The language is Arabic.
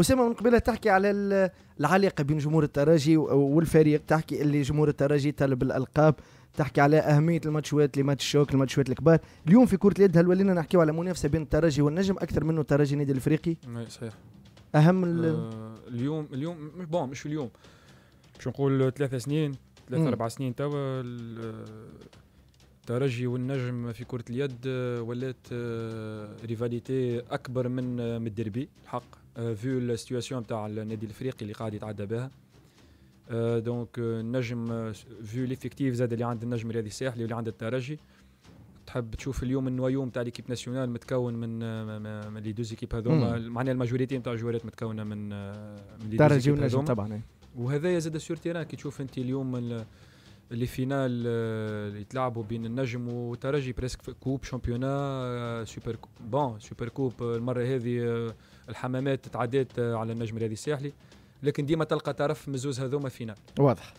اسامه من قبيله تحكي على العلاقه بين جمهور الترجي والفريق تحكي اللي جمهور الترجي طلب الالقاب تحكي على اهميه الماتشوات لماتش ماتش شوك الماتشوات الكبار اليوم في كره اليد هل ولينا نحكيو على منافسه بين الترجي والنجم اكثر منه الترجي النادي الافريقي نعم، صحيح اهم آه، ال... اليوم اليوم مش بون مش اليوم باش نقول ثلاث سنين ثلاث اربع سنين توا الترجي والنجم في كرة اليد آه، ولات آه، ريفاليتي أكبر من من الديربي الحق فيو السيتواسيون تاع النادي الافريقي اللي قاعد يتعدى بها دونك النجم فيو ليفيكتيف زاد اللي عند النجم الرياضي الساحلي واللي عند الترجي تحب تشوف اليوم النوايو تاع ليكيب ناسيونال متكون من آه، آه، من لي دوز ايكيب هذوما معناها الماجوريتي نتاع الجوارات متكونه من من لي دوز ايكيب هذوما طبعا وهذايا زاد سور تيران كي تشوف انت اليوم لي فينال آه، اللي يتلعبوا بين النجم وترجي بريسك كوب شامبيونا آه، سوبر كوب بون سوبر كوب آه، المره هذه الحمامات تعدات على النجم الرياضي الساحلي لكن ديما تلقى طرف مزوز هذوما فينال واضح